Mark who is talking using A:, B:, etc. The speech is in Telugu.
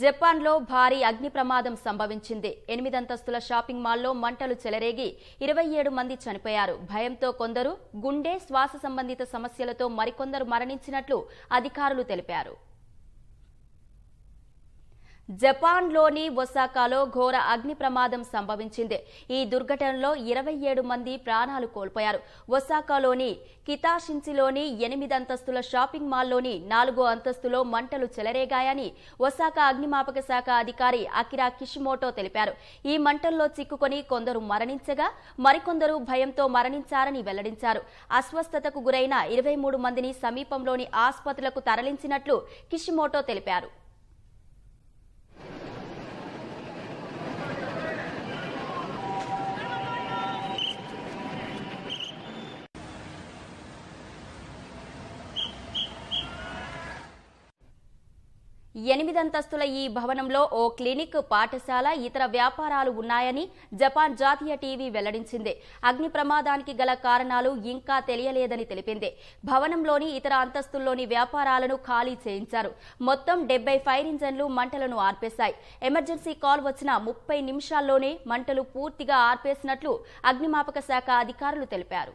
A: జపాన్లో భారీ అగ్ని ప్రమాదం సంభవించింది ఎనిమిదంతస్తుల షాపింగ్ మాల్లో మంటలు చెలరేగి ఇరవై ఏడు మంది చనిపోయారు భయంతో కొందరు గుండె శ్వాస సంబంధిత సమస్యలతో మరికొందరు మరణించినట్లు అధికారులు తెలిపారు జపాన్లోని ఒసాకాలో ఘోర అగ్ని ప్రమాదం సంభవించింది ఈ దుర్ఘటనలో ఇరవై ఏడు మంది ప్రాణాలు కోల్పోయారు ఒసాకాలోని కితాషిన్సిలోని ఎనిమిది అంతస్తుల షాపింగ్ మాల్లోని నాలుగో అంతస్తులో మంటలు చెలరేగాయని ఒసాకా అగ్నిమాపక శాఖ అధికారి అకిరా కిషిమోటో తెలిపారు ఈ మంటల్లో చిక్కుకొని కొందరు మరణించగా మరికొందరు భయంతో మరణించారని వెల్లడించారు అస్వస్థతకు గురైన ఇరవై మూడు మందిని సమీపంలోని ఆసుపత్రులకు తరలించినట్లు కిషిమోటో తెలిపారు ఎనిమిదంతస్తుల ఈ భవనంలో ఓ క్లినిక్ పాఠశాల ఇతర వ్యాపారాలు ఉన్నాయని జపాన్ జాతీయ టీవీ వెల్లడించింది అగ్ని ప్రమాదానికి గల కారణాలు ఇంకా తెలియలేదని తెలిపింది భవనంలోని ఇతర అంతస్తుల్లోని వ్యాపారాలను ఖాళీ చేయించారు మొత్తం డెబ్బై ఫైర్ ఇంజన్లు మంటలను ఆర్పేశాయి ఎమర్జెన్సీ కాల్ వచ్చిన ముప్పై నిమిషాల్లోనే మంటలు పూర్తిగా ఆర్పేసినట్లు అగ్నిమాపక శాఖ అధికారులు తెలిపారు